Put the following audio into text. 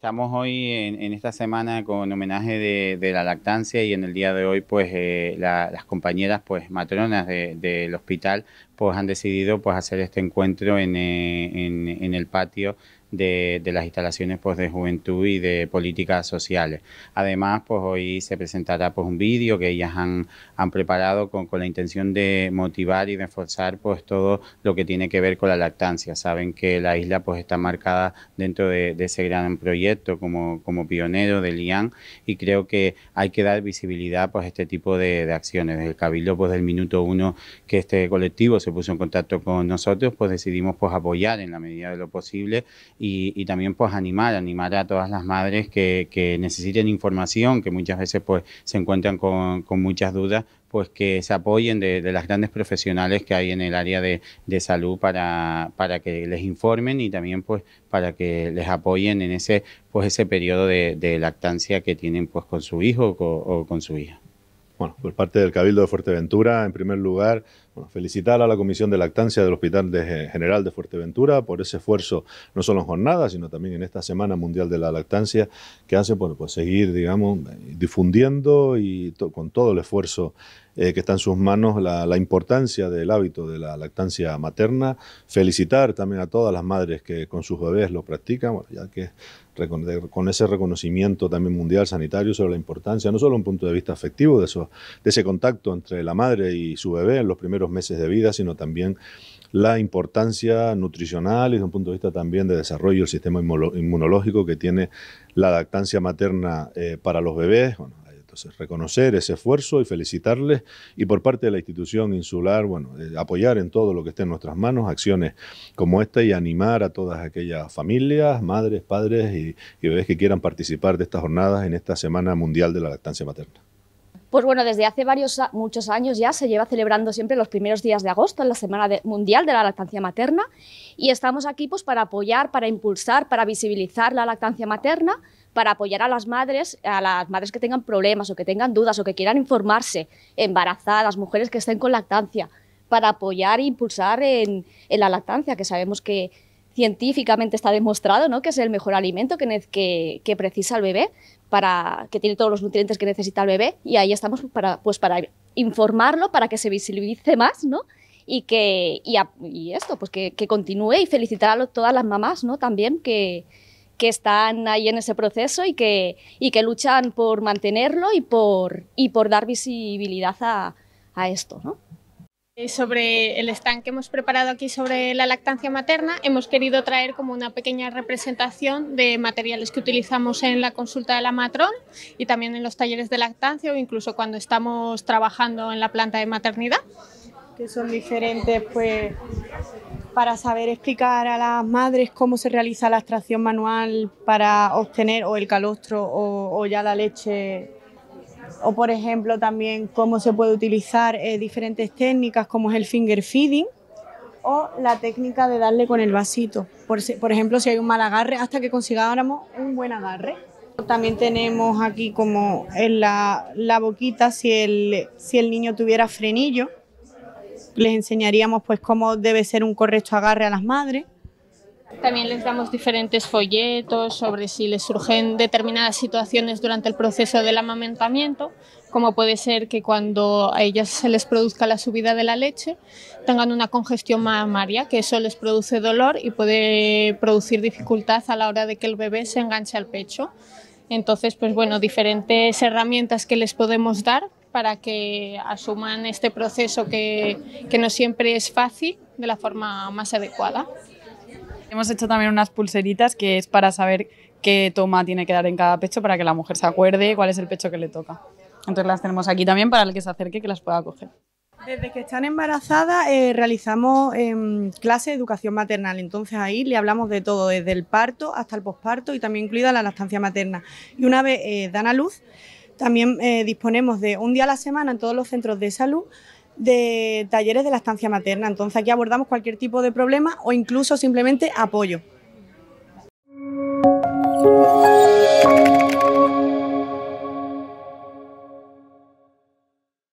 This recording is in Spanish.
Estamos hoy en, esta semana con homenaje de, la lactancia y en el día de hoy pues eh, las compañeras pues matronas del hospital pues han decidido pues hacer este encuentro eh, en, el patio de, de, las instalaciones pues, de juventud y de políticas sociales. Además, pues hoy se presentará pues, un vídeo que ellas han, han preparado con, con, la intención de motivar y reforzar pues, todo lo que tiene que ver con la lactancia. Saben que la isla pues, está marcada dentro de, ese gran proyecto como, como pionero del IAN y creo que hay que dar visibilidad pues, a este tipo de, acciones. el Cabildo, pues, del minuto uno que este colectivo se puso en contacto con nosotros, pues decidimos pues apoyar en la medida de lo posible y, también pues animar, animar a todas las madres que, que necesiten información, que muchas veces pues se encuentran con, con muchas dudas, pues que se apoyen de, de, las grandes profesionales que hay en el área de, de salud para, para, que les informen y también pues para que les apoyen en ese pues ese periodo de, lactancia que tienen pues con su hijo o, o con su hija. Bueno, por parte del Cabildo de Fuerteventura, en primer lugar, felicitar a la Comisión de Lactancia del Hospital General de Fuerteventura por ese esfuerzo, no solo en jornadas, sino también en esta Semana Mundial de la Lactancia, que hace bueno, pues seguir, digamos, difundiendo y con todo el esfuerzo eh, que está en sus manos la, importancia del hábito de la lactancia materna. Felicitar también a todas las madres que con sus bebés lo practican, ya que con ese reconocimiento también mundial sanitario sobre la importancia, no solo un punto de vista afectivo, de, eso, de ese contacto entre la madre y su bebé en los primeros meses de vida, sino también la importancia nutricional y desde un punto de vista también de desarrollo del sistema inmunológico que tiene la lactancia materna eh, para los bebés. entonces, reconocer ese esfuerzo y felicitarles y por parte de la institución insular, bueno, eh, apoyar en todo lo que esté en nuestras manos acciones como esta y animar a todas aquellas familias, madres, padres y, y bebés que quieran participar de estas jornadas en esta Semana Mundial de la Lactancia Materna. Pues bueno, desde hace varios, muchos años ya se lleva celebrando siempre los primeros días de agosto, en la Semana Mundial de la Lactancia Materna, y estamos aquí pues, para apoyar, para impulsar, para visibilizar la lactancia materna, para apoyar a las madres, a las madres que tengan problemas o que tengan dudas o que quieran informarse, embarazadas, mujeres que estén con lactancia, para apoyar e impulsar en, la lactancia, que sabemos que científicamente está demostrado ¿no? que es el mejor alimento que precisa el bebé, para que tiene todos los nutrientes que necesita el bebé y ahí estamos para, pues para informarlo, para que se visibilice más, Y que esto, pues que, continúe y felicitar a todas las mamás, ¿no? También que, están ahí en ese proceso y que, que luchan por mantenerlo y por, y por dar visibilidad a, esto, ¿no? Eh, sobre el stand que hemos preparado aquí sobre la lactancia materna, hemos querido traer como una pequeña representación de materiales que utilizamos en la consulta de la matrón y también en los talleres de lactancia o incluso cuando estamos trabajando en la planta de maternidad. Que son diferentes, pues, para saber explicar a las madres cómo se realiza la extracción manual para obtener o el calostro o, o ya la leche o por ejemplo también cómo se puede utilizar eh, diferentes técnicas como es el finger feeding o la técnica de darle con el vasito, por, por ejemplo si hay un mal agarre hasta que consigamos un buen agarre. También tenemos aquí como en la, la boquita si el, si el niño tuviera frenillo, les enseñaríamos pues cómo debe ser un correcto agarre a las madres. También les damos diferentes folletos sobre si les surgen determinadas situaciones durante el proceso del amamentamiento, como puede ser que cuando a ellas se les produzca la subida de la leche tengan una congestión mamaria, que eso les produce dolor y puede producir dificultad a la hora de que el bebé se enganche al pecho. Entonces, pues bueno, diferentes herramientas que les podemos dar para que asuman este proceso que no siempre es fácil de la forma más adecuada. Hemos hecho también unas pulseritas que es para saber qué toma tiene que dar en cada pecho para que la mujer se acuerde cuál es el pecho que le toca. Entonces las tenemos aquí también para el que se acerque que las pueda coger. Desde que están embarazadas eh, realizamos eh, em, clase de educación maternal, entonces ahí le hablamos de todo, desde el parto hasta el posparto y también incluida la lactancia materna. Y una vez eh, dan a luz, también eh, disponemos de un día a la semana en todos los centros de salud de talleres de la estancia materna. Entonces aquí abordamos cualquier tipo de problema o incluso simplemente apoyo.